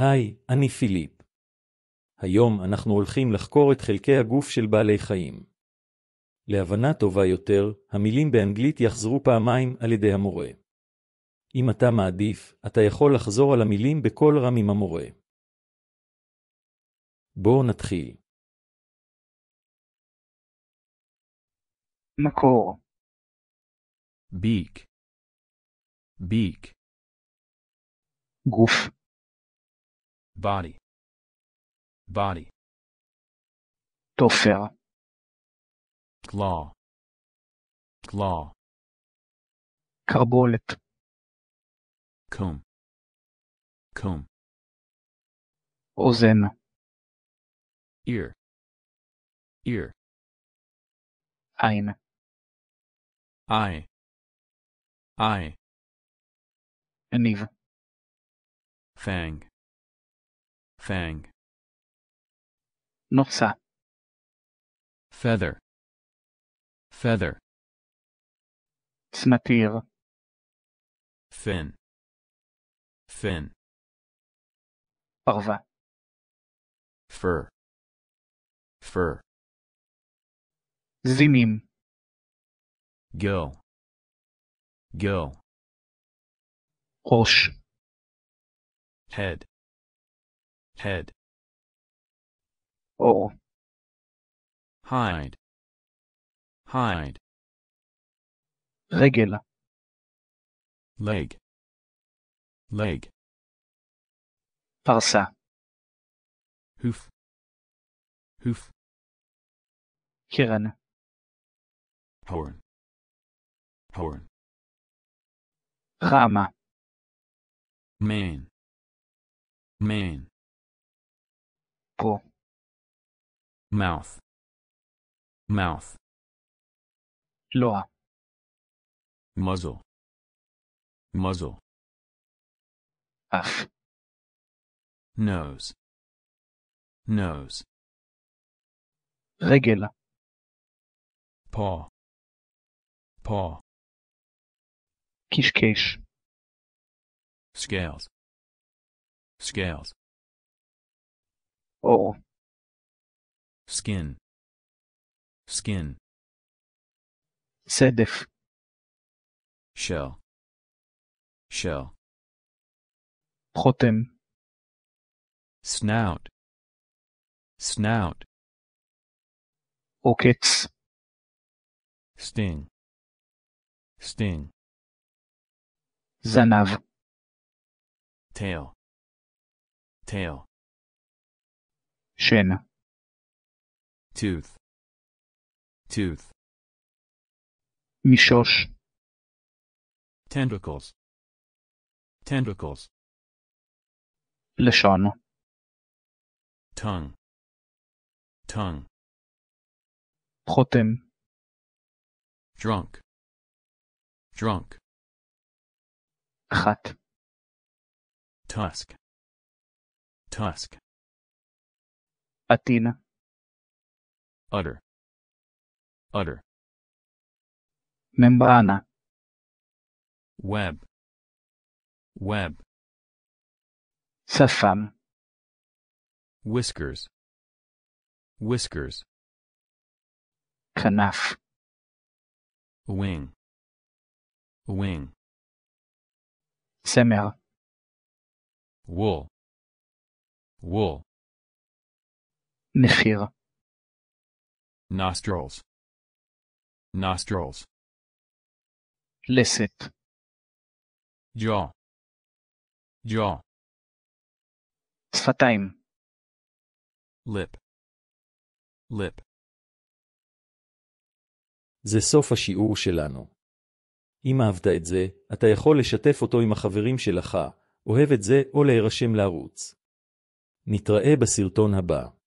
היי, אני פיליפ. היום אנחנו הולכים לחקור את חלקי הגוף של בעלי חיים. להבנה טובה יותר, המילים באנגלית יחזרו פעמיים על ידי המורה. אם אתה מעדיף, אתה יכול לחזור על המילים בקול רם עם המורה. בואו נתחיל. מקור ביק ביק גוף body body toffer claw claw carbolet comb comb ozen ear ear ein i i a fang Fang. Noxa. Feather. Feather. سنتير Fin. Fin. Parva. Fur. Fur. Zimim. Gill. Gill. قوش Head head oh hide hide regular leg leg parsa hoof hoof kiran horn horn rama main main Mouth. Mouth. Loa. Muzzle. Muzzle. Ugh. Nose. Nose. Regel. Paw. Paw. Kishkesh. Scales. Scales. Oh. Skin. Skin. سدف. Shell. Shell. خاتم. Snout. Snout. Orchids. Sting. Sting. Zanav. Tail. Tail shin tooth tooth mishosh tentacles tentacles lashon tongue tongue khotem drunk drunk khat tusk tusk Athena. Utter. Utter. Membrana. Web. Web. Sa femme. Whiskers. Whiskers. Canaf. Wing. Wing. Semel. Wool. Wool. מחיר nostrils nostrils לסת jaw jaw שפתיים lip lip זה סוף השיעור שלנו. אם אהבת את זה, אתה יכול לשתף אותו עם החברים שלך, אוהב את זה או להירשם לערוץ. נתראה בסרטון הבא.